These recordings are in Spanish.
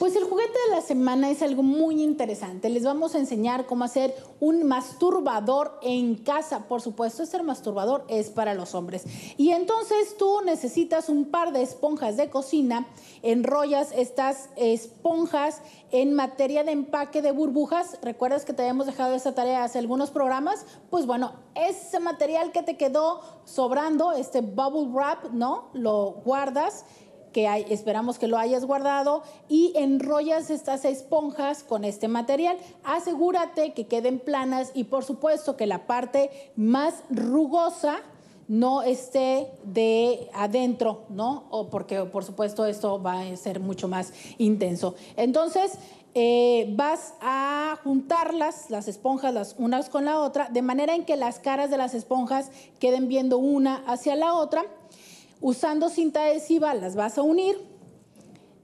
Pues el juguete de la semana es algo muy interesante. Les vamos a enseñar cómo hacer un masturbador en casa. Por supuesto, este masturbador es para los hombres. Y entonces tú necesitas un par de esponjas de cocina, enrollas estas esponjas en materia de empaque de burbujas. ¿Recuerdas que te habíamos dejado esa tarea hace algunos programas? Pues bueno, ese material que te quedó sobrando, este bubble wrap, ¿no? Lo guardas que esperamos que lo hayas guardado y enrollas estas esponjas con este material. Asegúrate que queden planas y por supuesto que la parte más rugosa no esté de adentro, ¿no? O porque por supuesto esto va a ser mucho más intenso. Entonces, eh, vas a juntarlas, las esponjas, las unas con la otra, de manera en que las caras de las esponjas queden viendo una hacia la otra. Usando cinta adhesiva las vas a unir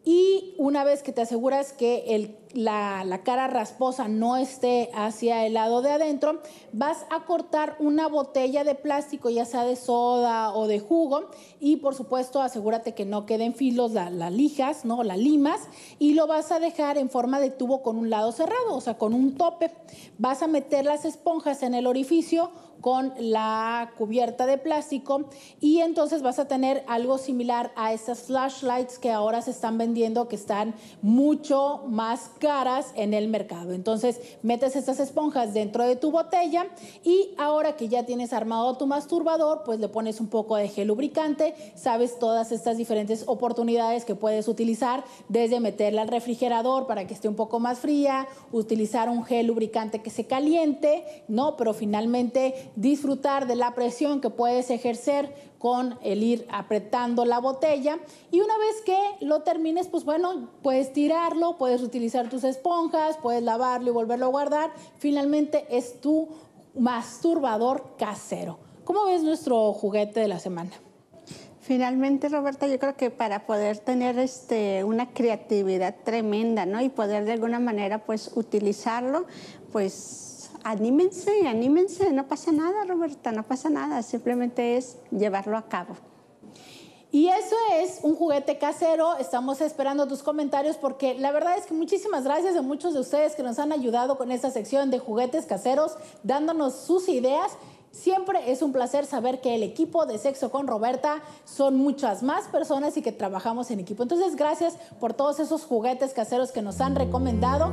y una vez que te aseguras que el la, cara rasposa no esté hacia el lado de adentro, vas a cortar una botella de plástico, ya sea de soda o de jugo, y por supuesto asegúrate que no queden filos las la lijas, ¿no? Las limas, y lo vas a dejar en forma de tubo con un lado cerrado, o sea, con un tope. Vas a meter las esponjas en el orificio con la cubierta de plástico y entonces vas a tener algo similar a estas flashlights que ahora se están vendiendo que están mucho más caras en el mercado. Entonces, metes estas esponjas dentro de tu botella y ahora que ya tienes armado tu masturbador, pues le pones un poco de gel lubricante, sabes todas estas diferentes oportunidades que puedes utilizar, desde meterla al refrigerador para que esté un poco más fría, utilizar un gel lubricante que se caliente, ¿no? Pero finalmente disfrutar de la presión que puedes ejercer con el ir apretando la botella y una vez que lo termines, pues bueno, puedes tirarlo, puedes utilizar tus esponjas, puedes lavarlo y volverlo a guardar. Finalmente es tu masturbador casero. ¿Cómo ves nuestro juguete de la semana? Finalmente, Roberta, yo creo que para poder tener este, una creatividad tremenda, ¿no? Y poder de alguna manera, pues, utilizarlo, pues anímense, anímense, no pasa nada, Roberta, no pasa nada, simplemente es llevarlo a cabo. Y eso es un juguete casero. Estamos esperando tus comentarios porque la verdad es que muchísimas gracias a muchos de ustedes que nos han ayudado con esta sección de juguetes caseros, dándonos sus ideas. Siempre es un placer saber que el equipo de Sexo con Roberta son muchas más personas y que trabajamos en equipo. Entonces, gracias por todos esos juguetes caseros que nos han recomendado